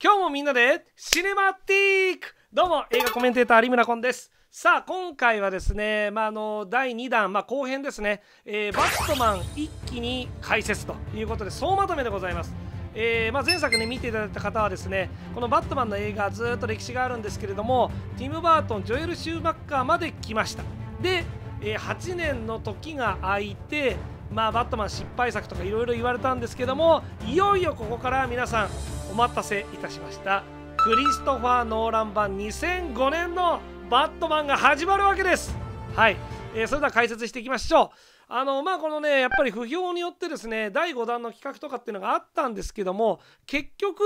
今日もみんなでシネマティックどうも映画コメンテーター有村昆ですさあ今回はですね、まあ、あの第2弾、まあ、後編ですね、えー、バットマン一気に解説ということで総まとめでございます。えー、まあ、前作ね見ていただいた方はですねこの「バットマン」の映画ずっと歴史があるんですけれどもティム・バートンジョエル・シューマッカーまで来ましたで、えー、8年の時が空いてまあ、バットマン失敗作とかいろいろ言われたんですけどもいよいよここから皆さんお待たせいたしましたクリストファー・ノーラン版2005年のバットマンが始まるわけですはい、えー、それでは解説していきましょうあのまあこのねやっぱり不評によってですね第5弾の企画とかっていうのがあったんですけども結局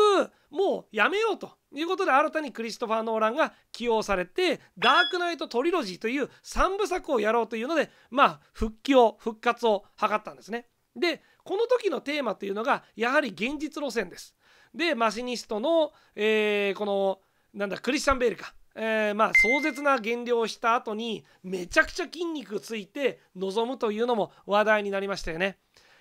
もうやめようということで新たにクリストファー・ノーランが起用されて「ダークナイト・トリロジー」という3部作をやろうというのでまあ復帰を復活を図ったんですね。でこの時のテーマというのがやはり現実路線です。でマシニストの、えー、このなんだクリスチャン・ベールか。えー、まあ壮絶な減量をした後にめちゃくちゃ筋肉ついて臨むというのも話題になりましたよね。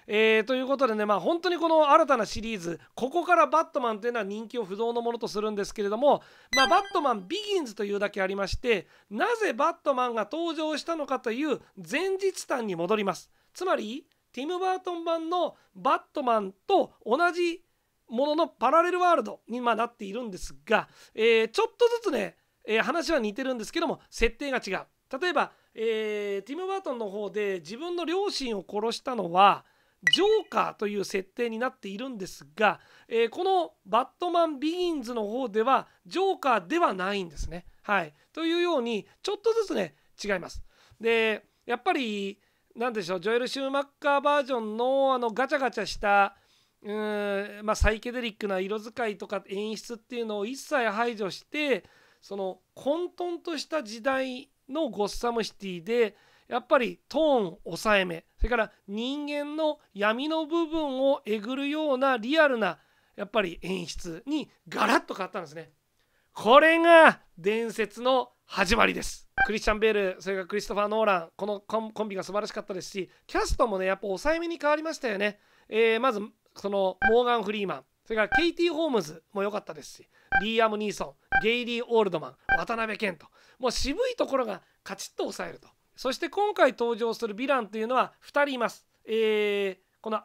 えー、ということでね、まあ、本当にこの新たなシリーズここからバットマンというのは人気を不動のものとするんですけれども、まあ、バットマンビギンズというだけありましてなぜバットマンが登場したのかという前日譚に戻りますつまりティム・バートン版のバットマンと同じもののパラレルワールドにまなっているんですが、えー、ちょっとずつね、えー、話は似てるんですけども設定が違う例えば、えー、ティム・バートンの方で自分の両親を殺したのはジョーカーという設定になっているんですが、えー、このバットマンビギンズの方ではジョーカーではないんですね。はい、というようにちょっとずつね違います。でやっぱり何でしょうジョエル・シューマッカーバージョンのあのガチャガチャしたうーん、まあ、サイケデリックな色使いとか演出っていうのを一切排除してその混沌とした時代のゴッサムシティでやっぱりトーン抑えめそれから人間の闇の部分をえぐるようなリアルなやっぱり演出にガラッと変わったんですね。これが伝説の始まりです。クリスチャン・ベール、それからクリストファー・ノーラン、このコンビが素晴らしかったですし、キャストもね、やっぱ抑えめに変わりましたよね。えー、まず、そのモーガン・フリーマン、それからケイティ・ホームズも良かったですし、リーアム・ニーソン、ゲイリー・オールドマン、渡辺謙と、もう渋いところがカチッと抑えると。そして今回登場するヴィランというのは2人います。えー、この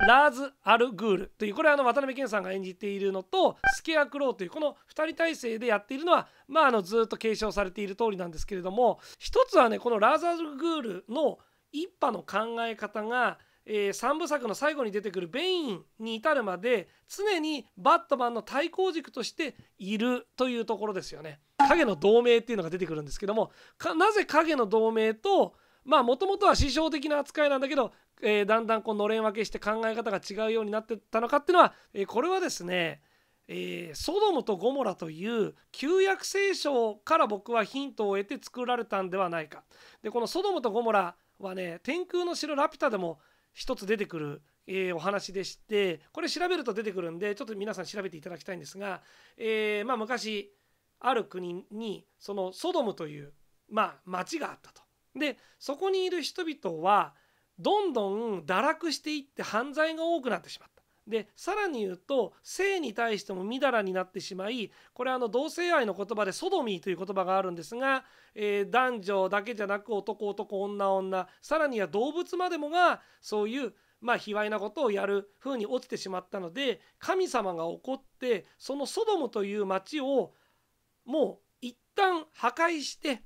ラーズ・アルグールというこれはあの渡辺謙さんが演じているのとスケアクローというこの2人体制でやっているのはまああのずっと継承されている通りなんですけれども一つはねこのラーズ・アルグールの一派の考え方がえー、3部作の最後に出てくるベインに至るまで常にバットマンの対抗軸としているというところですよね。影の同盟っていうのが出てくるんですけどもなぜ影の同盟とまもともとは師匠的な扱いなんだけど、えー、だんだんこうのれん分けして考え方が違うようになってったのかっていうのは、えー、これはですねえー、ソドムとゴモラという旧約聖書から僕はヒントを得て作られたんではないかでこのソドムとゴモラはね天空の城ラピュタでも一つ出てくる、えー、お話でしてこれ調べると出てくるんでちょっと皆さん調べていただきたいんですが、えー、まあ、昔ある国にそのソドムという、まあ、町があったと。でそこにいる人々はどんどん堕落していって犯罪が多くなってしまった。でさらに言うと性に対してもみだらになってしまいこれあの同性愛の言葉でソドミーという言葉があるんですが、えー、男女だけじゃなく男男女女さらには動物までもがそういうまあ卑猥なことをやる風に落ちてしまったので神様が怒ってそのソドムという町をもう一旦破壊して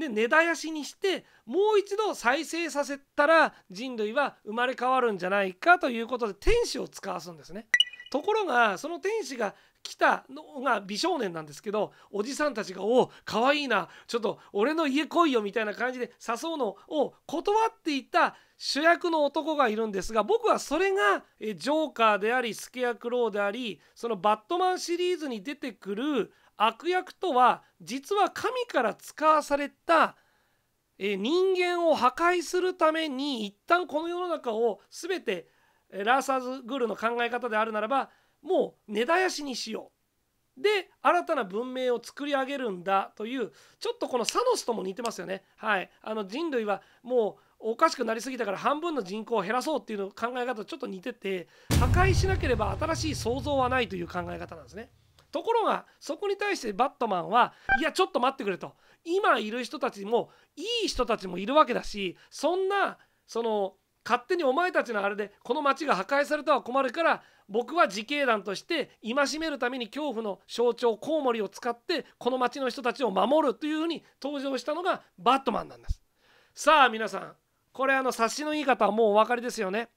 で根絶やしにしてもう一度再生させたら人類は生まれ変わるんじゃないかということで天使を使わすんですね。ところがその天使が来たのが美少年なんですけどおじさんたちが「おおかわいいなちょっと俺の家来いよ」みたいな感じで誘うのを断っていた主役の男がいるんですが僕はそれがジョーカーでありスケアクローでありそのバットマンシリーズに出てくる悪役とは実は神から使わされた人間を破壊するために一旦この世の中を全てラーサーズ・グールの考え方であるならばもう根絶やしにしようで新たな文明を作り上げるんだというちょっとこのサノスとも似てますよねはいあの人類はもうおかしくなりすぎたから半分の人口を減らそうっていうの考え方とちょっと似てて破壊しなければ新しい創造はないという考え方なんですね。ところがそこに対してバットマンはいやちょっと待ってくれと今いる人たちもいい人たちもいるわけだしそんなその勝手にお前たちのあれでこの町が破壊されたは困るから僕は自警団として戒めるために恐怖の象徴コウモリを使ってこの町の人たちを守るというふうに登場したのがバットマンなんですさあ皆さんこれあの察しの言い方はもうお分かりですよね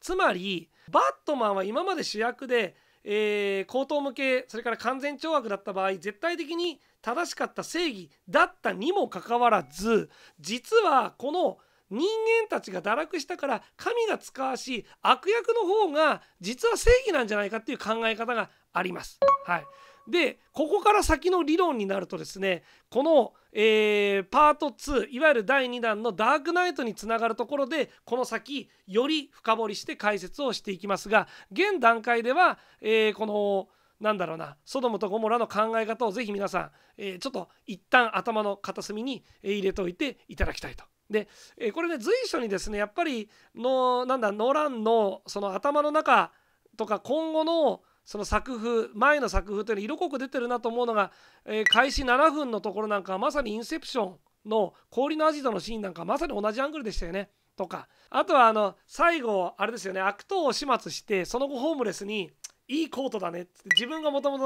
つまりバットマンは今まで主役でえー、口頭無形それから完全懲悪だった場合絶対的に正しかった正義だったにもかかわらず実はこの人間たちが堕落したから神が使わし悪役の方が実は正義なんじゃないかっていう考え方があります。はい、でここから先の理論になるとですねこの、えー、パート2いわゆる第2弾のダークナイトにつながるところでこの先より深掘りして解説をしていきますが現段階では、えー、このなんだろうなソドムとゴモラの考え方をぜひ皆さん、えー、ちょっと一旦頭の片隅に入れておいていただきたいとで、えこれね随所にですねやっぱりのなんだノーランのその頭の中とか今後のその作風前の作風というのは色濃く出てるなと思うのが、えー、開始7分のところなんかはまさにインセプションの氷のアジトのシーンなんかまさに同じアングルでしたよね。とかあとはあの最後あれですよね悪党を始末してその後ホームレスにいいコートだねって自分がもとも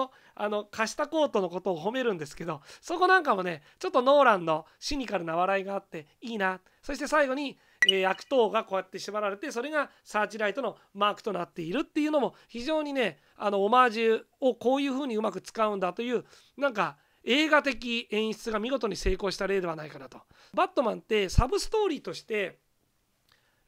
と貸したコートのことを褒めるんですけどそこなんかもねちょっとノーランのシニカルな笑いがあっていいなそして最後にえ悪党がこうやって縛られてそれがサーチライトのマークとなっているっていうのも非常にねあのオマージュをこういう風にうまく使うんだというなんか映画的演出が見事に成功した例ではないかなと。バットマンってサブストーリーとして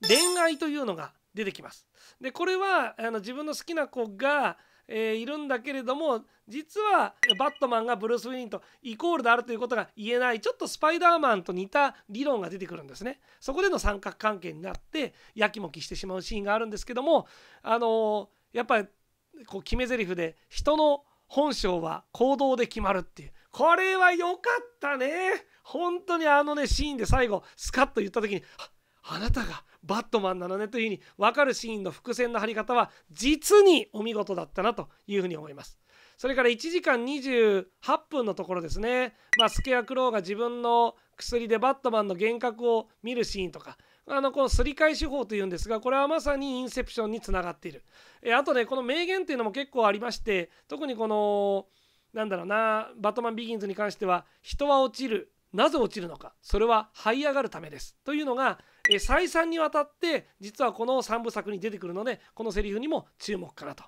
恋愛というのが出てきます。でこれはあの自分の好きな子がえー、いるんだけれども実はバットマンがブルース・ウィーンとイコールであるということが言えないちょっとスパイダーマンと似た理論が出てくるんですねそこでの三角関係になってやきもきしてしまうシーンがあるんですけどもあのー、やっぱりこう決め台詞で人の本性は行動で決まるっていうこれは良かったね本当にあのねシーンで最後スカッと言った時にあなたがバットマンなのねというふうに分かるシーンの伏線の張り方は実にお見事だったなというふうに思います。それから1時間28分のところですね、まあ、スケアクローが自分の薬でバットマンの幻覚を見るシーンとか、あのこのすり替え手法というんですがこれはまさにインセプションにつながっているえあとねこの名言っていうのも結構ありまして特にこのなんだろうなバットマンビギンズに関しては人は落ちるなぜ落ちるのかそれは這い上がるためですというのがえー、再三にわたって実はこの3部作に出てくるのでこのセリフにも注目かなと。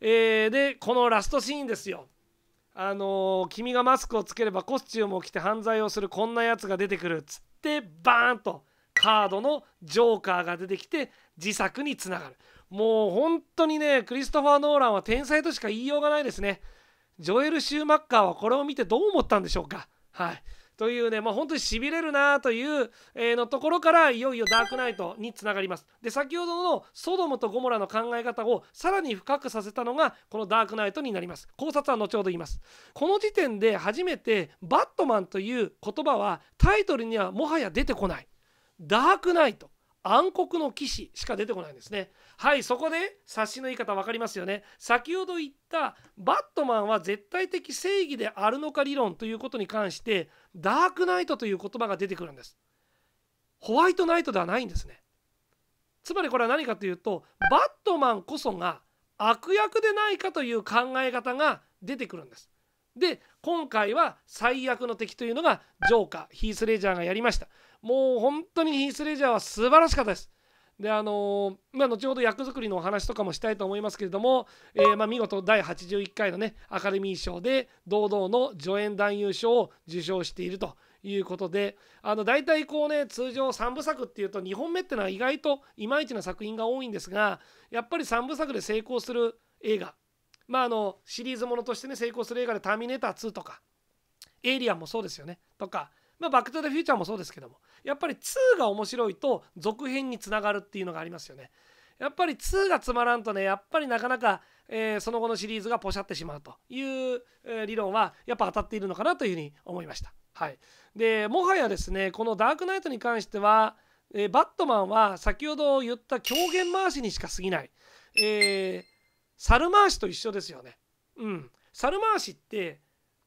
えー、でこのラストシーンですよ。あのー、君がマスクをつければコスチュームを着て犯罪をするこんなやつが出てくるっつってバーンとカードのジョーカーが出てきて自作につながるもう本当にねクリストファー・ノーランは天才としか言いようがないですねジョエル・シューマッカーはこれを見てどう思ったんでしょうかはいというね、まあ、本当にしびれるなという、えのところからいよいよダークナイトにつながりますで先ほどのソドムとゴモラの考え方をさらに深くさせたのがこのダークナイトになります考察は後ほど言いますこの時点で初めてバットマンという言葉はタイトルにはもはや出てこないダークナイト暗黒の騎士しか出てこないんですねはいそこで冊子の言い方分かりますよね先ほど言ったバットマンは絶対的正義であるのか理論ということに関してダークナイトという言葉が出てくるんですホワイトナイトではないんですねつまりこれは何かというとバットマンこそが悪役でないかという考え方が出てくるんですで今回は最悪の敵というのがジョーカーヒース・レジャーがやりましたもう本当にヒース・レジャーは素晴らしかったです。であのー、まあ、後ほど役作りのお話とかもしたいと思いますけれども、えー、ま見事第81回のねアカデミー賞で堂々の助演男優賞を受賞しているということであの大体こうね通常3部作っていうと2本目ってのは意外といまいちな作品が多いんですがやっぱり3部作で成功する映画まああのシリーズものとしてね成功する映画で「ターミネーター2」とか「エイリアン」もそうですよねとかまあ、バック・トゥ・ザ・フューチャーもそうですけどもやっぱり2が面白いと続編につながるっていうのがありますよねやっぱり2がつまらんとねやっぱりなかなか、えー、その後のシリーズがポシャってしまうという、えー、理論はやっぱ当たっているのかなというふうに思いましたはいでもはやですねこの「ダークナイト」に関しては、えー、バットマンは先ほど言った狂言回しにしか過ぎない、えー、猿回しと一緒ですよねうん猿回しって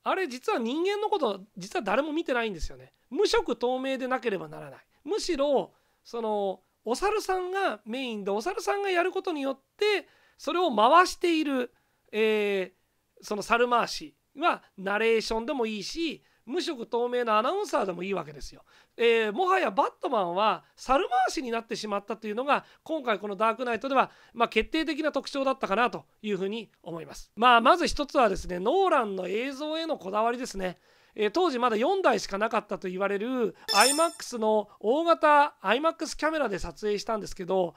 あれ実は人間のこと実は誰も見てないんですよね無色透明でなければならないむしろそのお猿さんがメインでお猿さんがやることによってそれを回している、えー、その猿回しはナレーションでもいいし無色透明なアナウンサーでもいいわけですよ。えー、もはやバットマンは猿回しになってしまったというのが今回この「ダークナイト」では、まあ、決定的な特徴だったかなというふうに思います。まあ、まず一つはですねノーランの映像へのこだわりですね。えー、当時まだ4台しかなかったと言われる iMAX の大型 iMAX キャメラで撮影したんですけど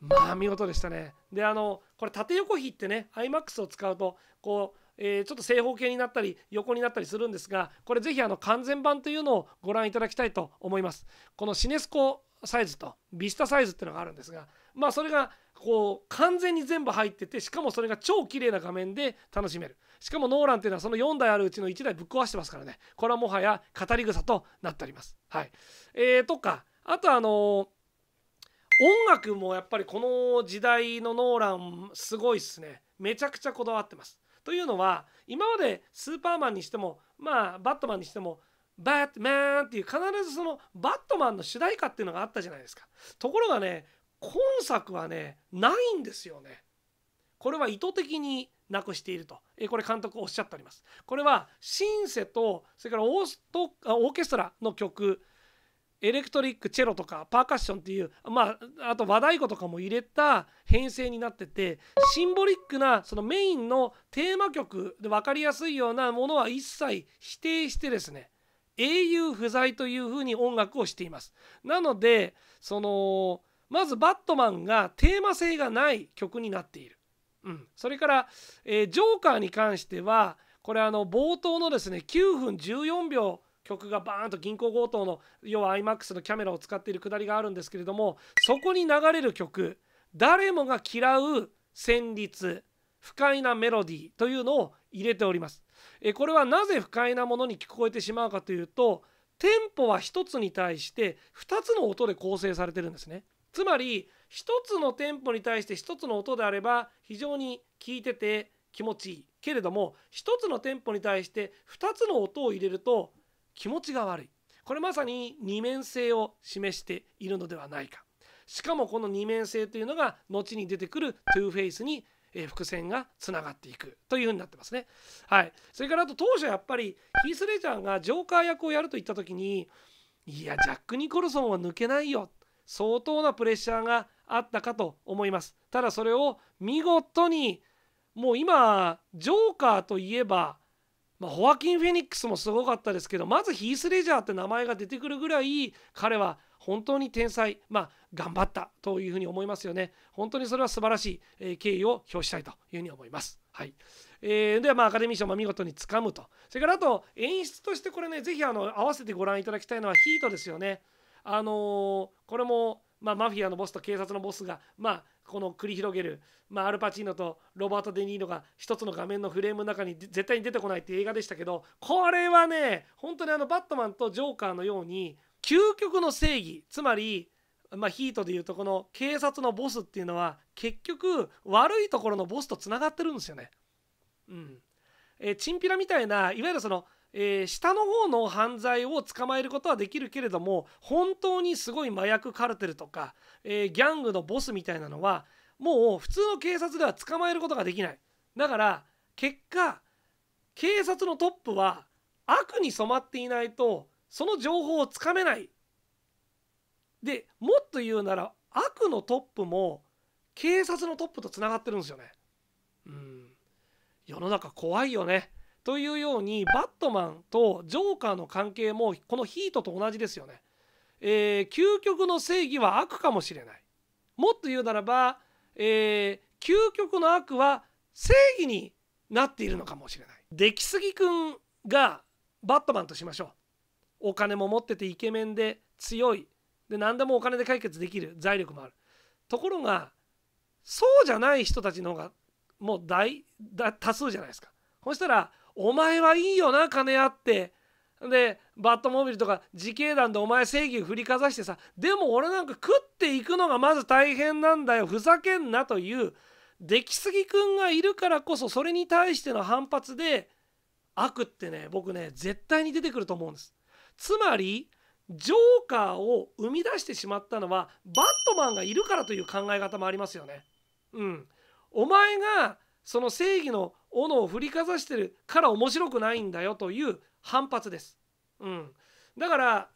まあ見事でしたね。であのこれ縦横比ってね iMAX を使うとこうえー、ちょっと正方形になったり横になったりするんですがこれぜひあの完全版というのをご覧いただきたいと思いますこのシネスコサイズとビスタサイズっていうのがあるんですがまあそれがこう完全に全部入っててしかもそれが超綺麗な画面で楽しめるしかもノーランっていうのはその4台あるうちの1台ぶっ壊してますからねこれはもはや語り草となっておりますはいえー、とかあとあのー音楽もやっぱりこの時代のノーランすごいっすねめちゃくちゃこだわってますというのは今までスーパーマンにしてもまあバットマンにしてもバットマンっていう必ずそのバットマンの主題歌っていうのがあったじゃないですかところがね今作はねないんですよねこれは意図的になくしていると、えこれ監督おっしゃっております。これはシンセとそれからオーストオーケストラの曲エレクトリックチェロとかパーカッションっていう、まあ、あと和太鼓とかも入れた編成になっててシンボリックなそのメインのテーマ曲で分かりやすいようなものは一切否定してですね英雄不在というふうに音楽をしています。なのでそのまず「バットマン」がテーマ性がない曲になっている。うん、それから、えー、ジョーカー」に関してはこれあの冒頭のですね9分14秒曲がバーンと銀行強盗の要は iMAX のキャメラを使っているくだりがあるんですけれどもそこに流れる曲誰もが嫌う旋律不快なメロディーというのを入れております。えこれはなぜ不快なものに聞こえてしまうかというとテンポは1つに対して2つの音で構成されてるんですね。つまり1つのテンポに対して1つの音であれば非常に聞いてて気持ちいいけれども1つのテンポに対して2つの音を入れると気持ちが悪いこれまさに二面性を示しているのではないかしかもこの二面性というのが後に出てくるトゥーフェイスに伏線がつながっていくというふうになってますね。はい、それからあと当初やっぱりヒース・レジャーがジョーカー役をやると言った時にいやジャック・ニコルソンは抜けないよ相当なプレッシャーがあったかと思います。ただそれを見事にもう今ジョーカーといえばまあ、ホアキン・フェニックスもすごかったですけどまずヒース・レジャーって名前が出てくるぐらい彼は本当に天才、まあ、頑張ったというふうに思いますよね。本当にそれは素晴らしい、えー、敬意を表したいというふうに思います。はいえー、では、まあ、アカデミー賞も見事につかむと。それからあと演出としてこれね、ぜひあの合わせてご覧いただきたいのはヒートですよね。あのー、これもまあ、マフィアのボスと警察のボスが、まあ、この繰り広げる、まあ、アルパチーノとロバート・デ・ニーノが一つの画面のフレームの中に絶対に出てこないって映画でしたけどこれはね本当にあのバットマンとジョーカーのように究極の正義つまりまあ、ヒートでいうとこの警察のボスっていうのは結局悪いところのボスとつながってるんですよね。うん、えチンピラみたいないわゆるそのえー、下の方の犯罪を捕まえることはできるけれども本当にすごい麻薬カルテルとか、えー、ギャングのボスみたいなのはもう普通の警察では捕まえることができないだから結果警察のトップは悪に染まっていないとその情報をつかめないでもっと言うなら悪のトップも警察のトップとつながってるんですよねうん世の中怖いよねというようにバットマンとジョーカーの関係もこのヒートと同じですよね。えー、究極の正義は悪かもしれない。もっと言うならば、えー、究極の悪は正義になっているのかもしれない。出来すぎくんがバットマンとしましょう。お金も持っててイケメンで強い。で何でもお金で解決できる財力もある。ところがそうじゃない人たちの方がもう大多数じゃないですか。そしたらお前はいいよな金あってでバットモビルとか自警団でお前正義振りかざしてさでも俺なんか食っていくのがまず大変なんだよふざけんなという出来すぎくんがいるからこそそれに対しての反発で悪ってね僕ね絶対に出てくると思うんです。つまりジョーカーを生み出してしまったのはバットマンがいるからという考え方もありますよね。うん、お前がその正義の斧を振りかざしてるから面白くないんだよという反発です。うん、だから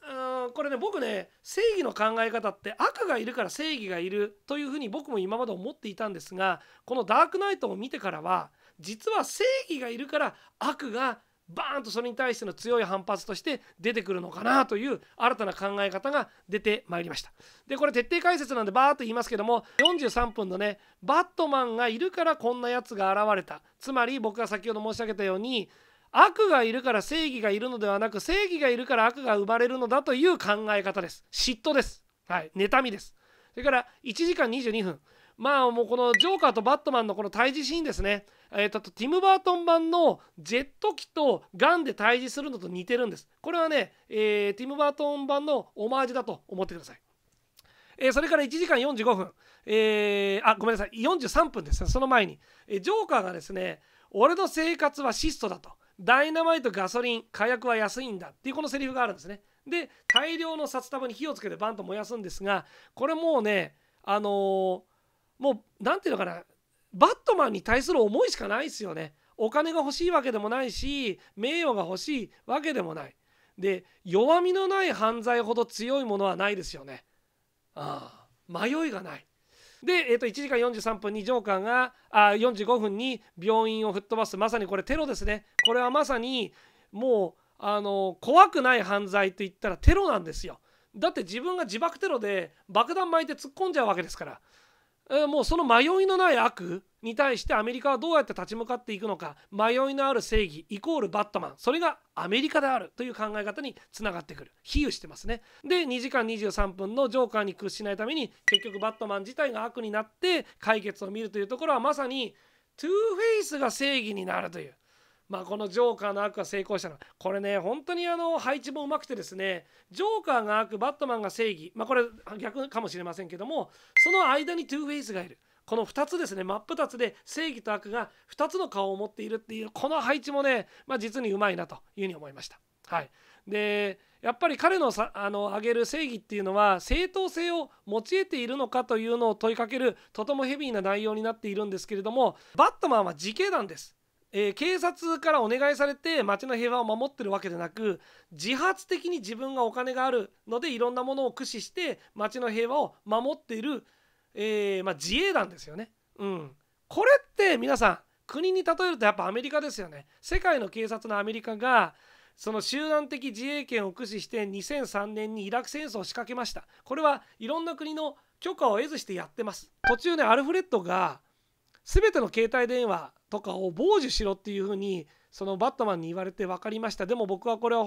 うんこれね僕ね正義の考え方って悪がいるから正義がいるというふうに僕も今まで思っていたんですがこの「ダークナイト」を見てからは実は正義がいるから悪がバーンとそれに対しての強い反発として出てくるのかなという新たな考え方が出てまいりましたでこれ徹底解説なんでバーっと言いますけども43分のねバットマンがいるからこんなやつが現れたつまり僕が先ほど申し上げたように悪がいるから正義がいるのではなく正義がいるから悪が生まれるのだという考え方です嫉妬ですはい妬みですそれから1時間22分まあもうこのジョーカーとバットマンのこの対峙シーンですね。えー、とティム・バートン版のジェット機とガンで対峙するのと似てるんです。これはね、えー、ティム・バートン版のオマージュだと思ってください。えー、それから1時間45分、えー、あごめんなさい43分ですねその前に、えジョーカーがですね俺の生活は質素だとダイナマイトガソリン火薬は安いんだっていうこのセリフがあるんですねで大量の札束に火をつけてバンと燃やすんですがこれもうねあのーもう何て言うのかなバットマンに対する思いしかないですよねお金が欲しいわけでもないし名誉が欲しいわけでもないで弱みのない犯罪ほど強いものはないですよねああ迷いがないで、えー、と1時間43分にジョーカーがあー45分に病院を吹っ飛ばすまさにこれテロですねこれはまさにもうあの怖くない犯罪といったらテロなんですよだって自分が自爆テロで爆弾巻いて突っ込んじゃうわけですからもうその迷いのない悪に対してアメリカはどうやって立ち向かっていくのか迷いのある正義イコールバットマンそれがアメリカであるという考え方につながってくる比喩してますねで2時間23分のジョーカーに屈しないために結局バットマン自体が悪になって解決を見るというところはまさにトゥーフェイスが正義になるというまあ、このジョーカーの悪は成功したのこれね本当にあの配置もうまくてですねジョーカーが悪バットマンが正義、まあ、これ逆かもしれませんけどもその間にトゥーフェイスがいるこの2つですね真っ二つで正義と悪が2つの顔を持っているっていうこの配置もね、まあ、実にうまいなというふうに思いました。はい、でやっぱり彼のさあの挙げる正義っていうのは正当性を用いているのかというのを問いかけるとてもヘビーな内容になっているんですけれどもバットマンは自警団ですえー、警察からお願いされて町の平和を守ってるわけでなく自発的に自分がお金があるのでいろんなものを駆使して町の平和を守っている、えー、まあ、自衛団ですよね。うん、これって皆さん国に例えるとやっぱアメリカですよね。世界の警察のアメリカがその集団的自衛権を駆使して2003年にイラク戦争を仕掛けました。これはいろんな国の許可を得ずしてやってます。途中ねアルフレッドが全ての携帯電話とかを傍受しろっていうふうにそのバットマンに言われて分かりましたでも僕はこれは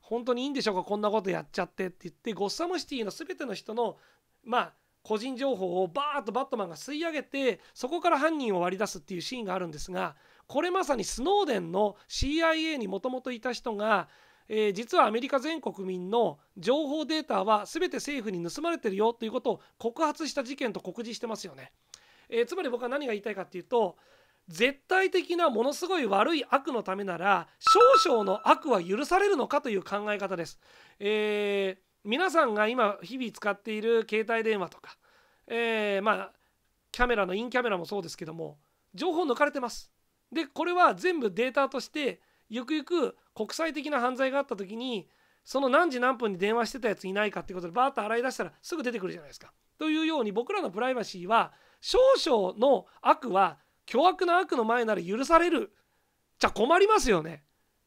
本当にいいんでしょうかこんなことやっちゃってって言ってゴッサムシティの全ての人のまあ個人情報をバーッとバットマンが吸い上げてそこから犯人を割り出すっていうシーンがあるんですがこれまさにスノーデンの CIA にもともといた人が、えー、実はアメリカ全国民の情報データは全て政府に盗まれてるよということを告発した事件と告示してますよね。えー、つまり僕は何が言いたいかっていうと絶対的なものすごい悪い悪のためなら少々の悪は許されるのかという考え方です。えー、皆さんが今日々使っている携帯電話とか、えー、まあキャメラのインキャメラもそうですけども情報抜かれてます。でこれは全部データとしてゆくゆく国際的な犯罪があった時にその何時何分に電話してたやついないかっていうことでバーッと洗い出したらすぐ出てくるじゃないですか。というように僕らのプライバシーは少々の悪は凶悪な悪の前なら許されるじゃ困りますよね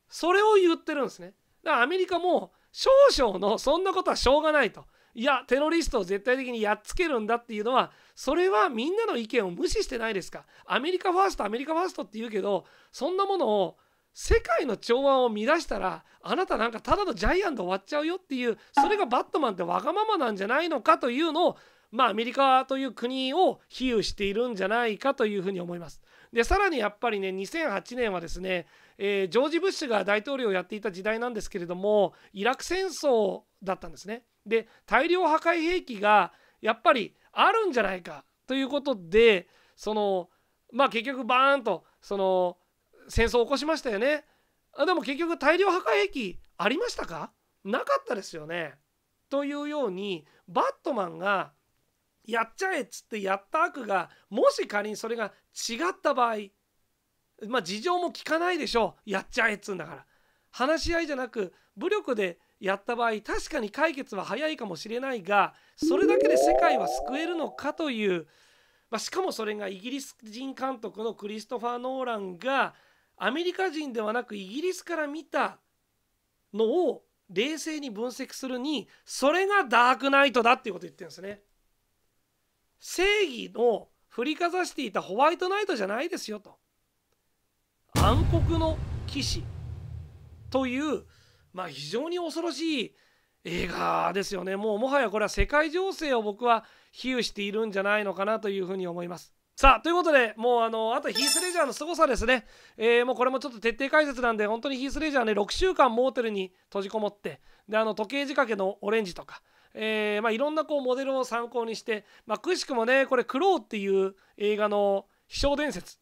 それを言ってるんですねだからアメリカも少々のそんなことはしょうがないといやテロリストを絶対的にやっつけるんだっていうのはそれはみんなの意見を無視してないですかアメリカファーストアメリカファーストって言うけどそんなものを世界の調和を乱したらあなたなんかただのジャイアント終わっちゃうよっていうそれがバットマンってわがままなんじゃないのかというのをまあ、アメリカという国を比喩しているんじゃないかというふうに思います。でさらにやっぱりね2008年はですね、えー、ジョージ・ブッシュが大統領をやっていた時代なんですけれどもイラク戦争だったんですね。で大量破壊兵器がやっぱりあるんじゃないかということでそのまあ結局バーンとその戦争を起こしましたよね。でも結局大量破壊兵器ありましたかなかったですよね。というようにバットマンがやっちゃえっつってやった悪がもし仮にそれが違った場合まあ事情も聞かないでしょうやっちゃえっつうんだから話し合いじゃなく武力でやった場合確かに解決は早いかもしれないがそれだけで世界は救えるのかという、まあ、しかもそれがイギリス人監督のクリストファー・ノーランがアメリカ人ではなくイギリスから見たのを冷静に分析するにそれがダークナイトだっていうこと言ってるんですね。正義の振りかざしていたホワイトナイトじゃないですよと暗黒の騎士というまあ非常に恐ろしい映画ですよねもうもはやこれは世界情勢を僕は比喩しているんじゃないのかなというふうに思いますさあということでもうあのあとヒースレジャーの凄さですね、えー、もうこれもちょっと徹底解説なんで本当にヒースレジャーね6週間モーテルに閉じこもってであの時計仕掛けのオレンジとかえー、まあ、いろんなこうモデルを参考にして、まあ、くしくもねこれ「クロー」っていう映画の秘書伝説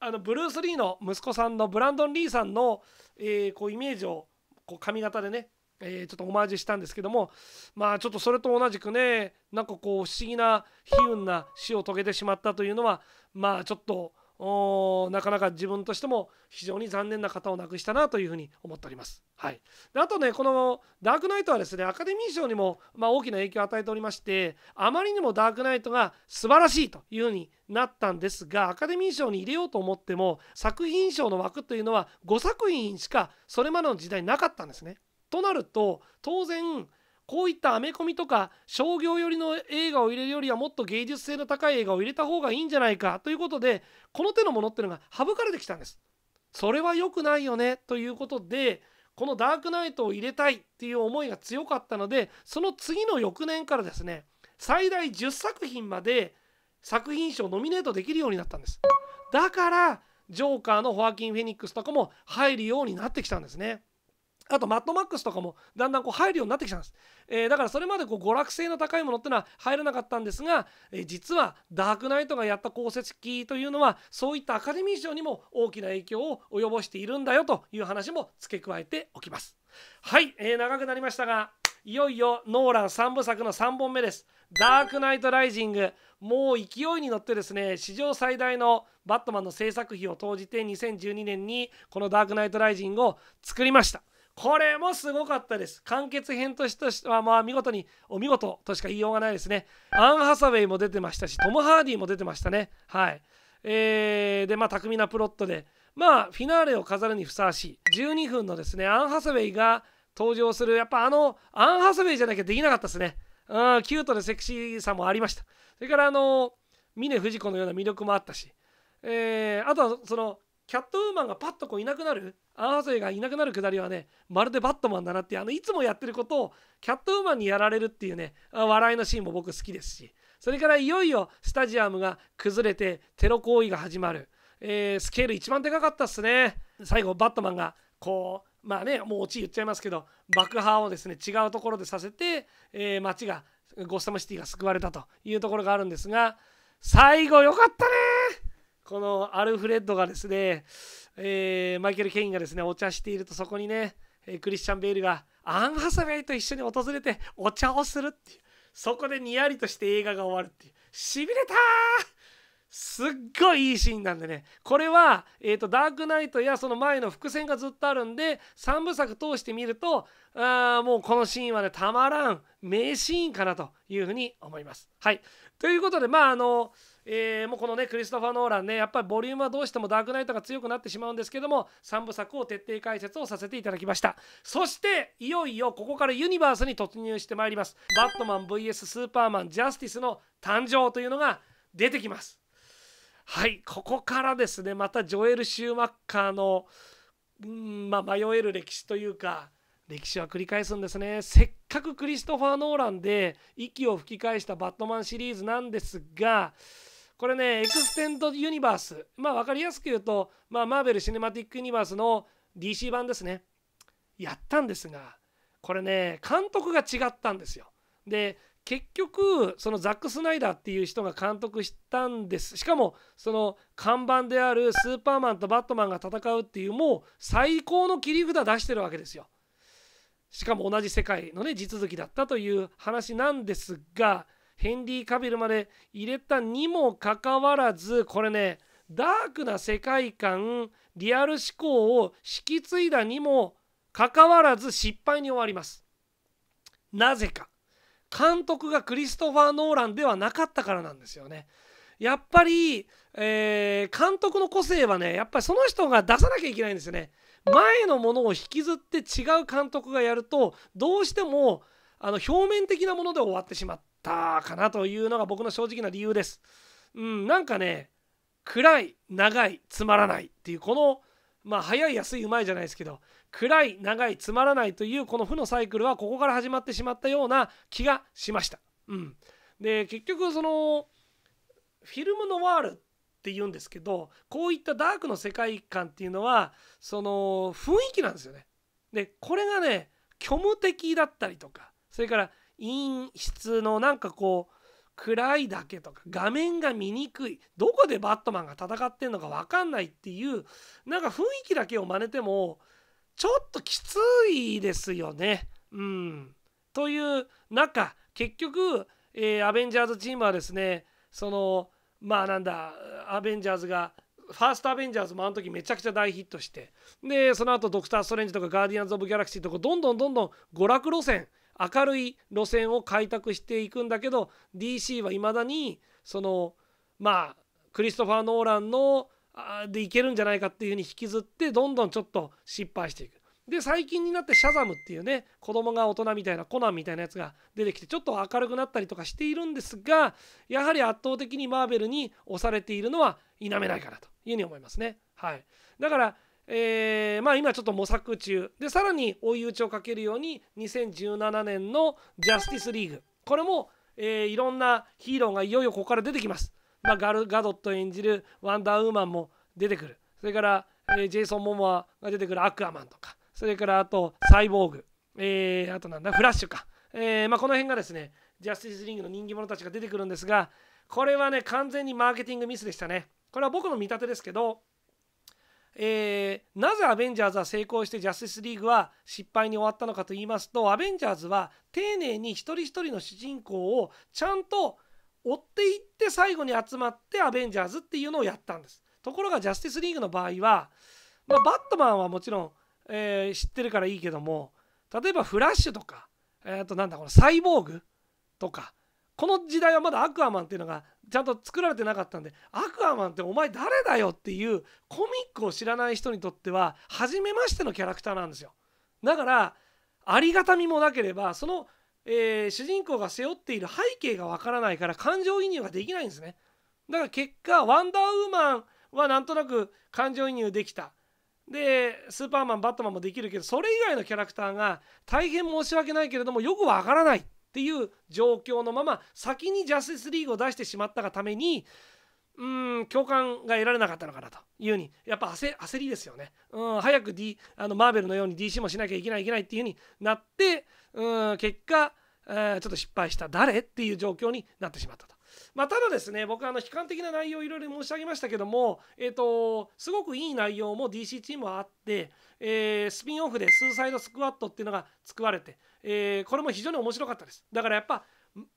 あのブルース・リーの息子さんのブランドン・リーさんの、えー、こうイメージをこう髪型でね、えー、ちょっとオマージュしたんですけどもまあちょっとそれと同じくねなんかこう不思議な悲運な死を遂げてしまったというのはまあちょっと。なかなか自分としても非常に残念な方を亡くしたなというふうに思っております。はい、であとねこの「ダークナイト」はですねアカデミー賞にも、まあ、大きな影響を与えておりましてあまりにも「ダークナイト」が素晴らしいというふうになったんですがアカデミー賞に入れようと思っても作品賞の枠というのは5作品しかそれまでの時代なかったんですね。となると当然こういったアメコミとか商業寄りの映画を入れるよりはもっと芸術性の高い映画を入れた方がいいんじゃないかということでこの手のものっていうのが省かれてきたんです。それは良くないよねということでこのダークナイトを入れたいっていう思いが強かったのでその次の翌年からですね最大10作品まで作品賞をノミネートできるようになったんです。だからジョーカーのホアキン・フェニックスとかも入るようになってきたんですね。あとマッドマックスとかもだんだんこう入るようになってきたんです、えー、だからそれまでこう娯楽性の高いものってのは入らなかったんですが、えー、実はダークナイトがやった功績というのはそういったアカデミー賞にも大きな影響を及ぼしているんだよという話も付け加えておきますはい、えー、長くなりましたがいよいよノーラン3部作の3本目ですダークナイトライジングもう勢いに乗ってですね史上最大のバットマンの制作費を投じて2012年にこのダークナイトライジングを作りましたこれもすごかったです。完結編としては、まあ見事に、お見事としか言いようがないですね。アン・ハサウェイも出てましたし、トム・ハーディも出てましたね。はい。えー、で、まあ巧みなプロットで、まあフィナーレを飾るにふさわしい。12分のですね、アン・ハサウェイが登場する、やっぱあの、アン・ハサウェイじゃなきゃできなかったですね。うん、キュートでセクシーさもありました。それからあの、峰不二子のような魅力もあったし、えー、あとはその、キャットウーマンがパッとこういなくなるアーサイがいなくなるくだりはね、まるでバットマンだなっていう、あの、いつもやってることをキャットウーマンにやられるっていうね、笑いのシーンも僕好きですし、それからいよいよスタジアムが崩れてテロ行為が始まる。えー、スケール一番でかかったっすね。最後、バットマンが、こう、まあね、もうオチ言っちゃいますけど、爆破をですね、違うところでさせて、えー、街が、ゴッサムシティが救われたというところがあるんですが、最後良かったねこのアルフレッドがですね、えー、マイケル・ケインがですねお茶しているとそこにね、えクリスチャン・ベールがアン・ハサウェイと一緒に訪れてお茶をするっていうそこでにやりとして映画が終わるっていうしびれたすっごいいいシーンなんでねこれは、えーと、とダークナイトやその前の伏線がずっとあるんで3部作通してみるとあもうこのシーンはねたまらん名シーンかなというふうに思います。はいということでまああのえー、もうこのねクリストファー・ノーランねやっぱりボリュームはどうしてもダークナイトが強くなってしまうんですけども3部作を徹底解説をさせていただきましたそしていよいよここからユニバースに突入してまいりますバットマン VS スーパーマンジャスティスの誕生というのが出てきますはいここからですねまたジョエル・シューマッカーのうんまあ、迷える歴史というか歴史は繰り返すんですねせっかくクリストファー・ノーランで息を吹き返したバットマンシリーズなんですがこれねエクステンドユニバースまあ分かりやすく言うと、まあ、マーベル・シネマティック・ユニバースの DC 版ですねやったんですがこれね監督が違ったんですよで結局そのザック・スナイダーっていう人が監督したんですしかもその看板であるスーパーマンとバットマンが戦うっていうもう最高の切り札出してるわけですよしかも同じ世界のね地続きだったという話なんですがヘンリー・カビルまで入れたにもかかわらずこれねダークな世界観リアル思考を引き継いだにもかかわらず失敗に終わります。なぜか監督がクリストファー・ノーランではなかったからなんですよね。やっぱり、えー、監督の個性はねやっぱりその人が出さなきゃいけないんですよね。前のものを引きずって違う監督がやるとどうしてもあの表面的なもので終わってしまって。ったかなというのが僕の正直な理由です。うん、なんかね暗い長いつまらないっていうこのまあ早い安いうまいじゃないですけど暗い長いつまらないというこの負のサイクルはここから始まってしまったような気がしました。うん、で結局そのフィルムのワールって言うんですけどこういったダークの世界観っていうのはその雰囲気なんですよね。でこれがね虚無的だったりとかそれから陰湿のなんかこう暗いだけとか画面が見にくいどこでバットマンが戦ってんのか分かんないっていうなんか雰囲気だけを真似てもちょっときついですよね。うん、という中結局、えー、アベンジャーズチームはですねそのまあなんだアベンジャーズがファーストアベンジャーズもあの時めちゃくちゃ大ヒットしてでその後ドクター・ストレンジとかガーディアンズ・オブ・ギャラクシーとかどんどんどんどん娯楽路線明るい路線を開拓していくんだけど DC はいまだにそのまあクリストファー・ノーランのでいけるんじゃないかっていうふうに引きずってどんどんちょっと失敗していく。で最近になってシャザムっていうね子供が大人みたいなコナンみたいなやつが出てきてちょっと明るくなったりとかしているんですがやはり圧倒的にマーベルに押されているのは否めないかなというふうに思いますね。はい、だからえー、まあ、今ちょっと模索中でさらに追い打ちをかけるように2017年のジャスティスリーグこれも、えー、いろんなヒーローがいよいよここから出てきます、まあ、ガルガドット演じるワンダーウーマンも出てくるそれから、えー、ジェイソン・モモアが出てくるアクアマンとかそれからあとサイボーグ、えー、あとなんだフラッシュか、えまあ、この辺がですねジャスティスリーグの人気者たちが出てくるんですがこれはね完全にマーケティングミスでしたねこれは僕の見立てですけどえー、なぜアベンジャーズは成功してジャスティスリーグは失敗に終わったのかと言いますとアベンジャーズは丁寧に一人一人の主人公をちゃんと追っていって最後に集まってアベンジャーズっていうのをやったんですところがジャスティスリーグの場合は、まあ、バットマンはもちろん、えー、知ってるからいいけども例えばフラッシュとか、えー、となんだこのサイボーグとかこの時代はまだアクアマンっていうのがちゃんと作られてなかったんで「アクアマンってお前誰だよ」っていうコミックを知らない人にとっては初めましてのキャラクターなんですよだからありがたみもなければその、えー、主人公が背負っている背景がわからないから感情移入ができないんですねだから結果ワンダーウーマンはなんとなく感情移入できたでスーパーマンバットマンもできるけどそれ以外のキャラクターが大変申し訳ないけれどもよくわからないっていう状況のまま先にジャスティスリーグを出してしまったがためにうん共感が得られなかったのかなというふうにやっぱ焦りですよね、うん、早く、D、あのマーベルのように DC もしなきゃいけないいけないっていうふうになってうん結果、えー、ちょっと失敗した誰っていう状況になってしまったと。まあ、ただですね、僕あの悲観的な内容をいろいろ申し上げましたけども、えーと、すごくいい内容も DC チームはあって、えー、スピンオフでスーサイドスクワットっていうのが作られて、えー、これも非常に面白かったですだからやっぱ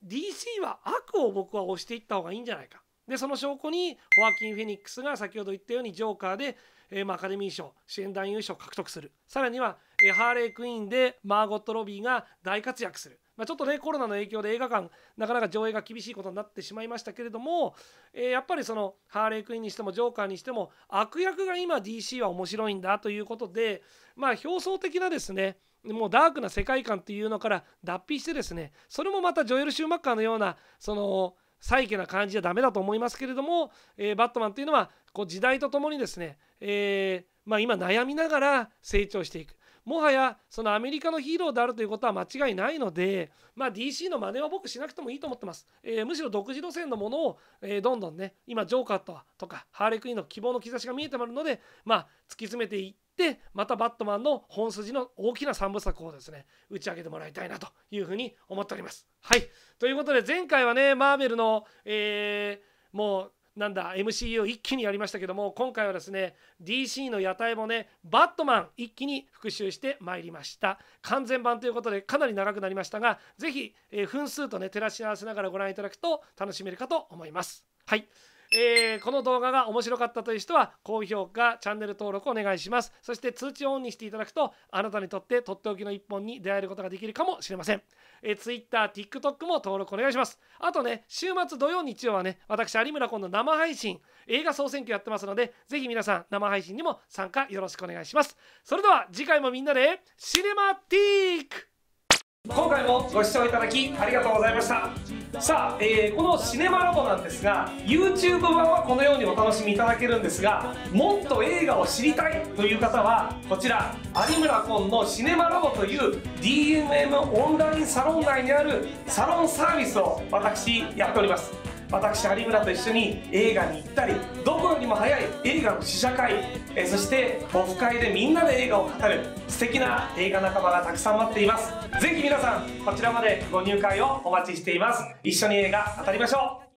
DC は悪を僕は押していった方がいいんじゃないかでその証拠にホアキン・フェニックスが先ほど言ったようにジョーカーで、えー、まアカデミー賞主演男優賞を獲得するさらには、えー、ハーレー・クイーンでマーゴット・ロビーが大活躍する、まあ、ちょっとねコロナの影響で映画館なかなか上映が厳しいことになってしまいましたけれども、えー、やっぱりそのハーレー・クイーンにしてもジョーカーにしても悪役が今 DC は面白いんだということでまあ表層的なですねもうダークな世界観っていうのから脱皮してですねそれもまたジョエル・シューマッカーのようなそのサイな感じじゃダメだと思いますけれども、えー、バットマンっていうのはこう時代とともにですね、えー、まあ、今悩みながら成長していくもはやそのアメリカのヒーローであるということは間違いないので、まあ、DC の真似は僕しなくてもいいと思ってます。えー、むしろ独自路線のものを、えー、どんどんね、今、ジョーカーととか、ハーレクイーンの希望の兆しが見えてまるので、まあ、突き詰めていって、またバットマンの本筋の大きな三部作をですね、打ち上げてもらいたいなというふうに思っております。はい。ということで、前回はね、マーベルの、えー、もう、なんだ MCU 一気にやりましたけども今回はですね DC の屋台もねバットマン一気に復習してまいりました完全版ということでかなり長くなりましたが是非、えー、分数とね照らし合わせながらご覧いただくと楽しめるかと思いますはいえー、この動画が面白かったという人は高評価チャンネル登録お願いしますそして通知をオンにしていただくとあなたにとってとっておきの一本に出会えることができるかもしれません、えー、Twitter、TikTok も登録お願いしますあとね週末土曜日曜はね私有村今度生配信映画総選挙やってますのでぜひ皆さん生配信にも参加よろしくお願いしますそれでは次回もみんなでシネマティック今回もご視聴いただきありがとうございましたさあ、えー、このシネマラボなんですが YouTube 版はこのようにお楽しみいただけるんですがもっと映画を知りたいという方はこちら有村昆のシネマラボという DMM オンラインサロン内にあるサロンサービスを私やっております私有村と一緒に映画に行ったりどこよりも早い映画の試写会えそしてオフ会でみんなで映画を語る素敵な映画仲間がたくさん待っていますぜひ皆さんこちらまでご入会をお待ちしています一緒に映画語りましょう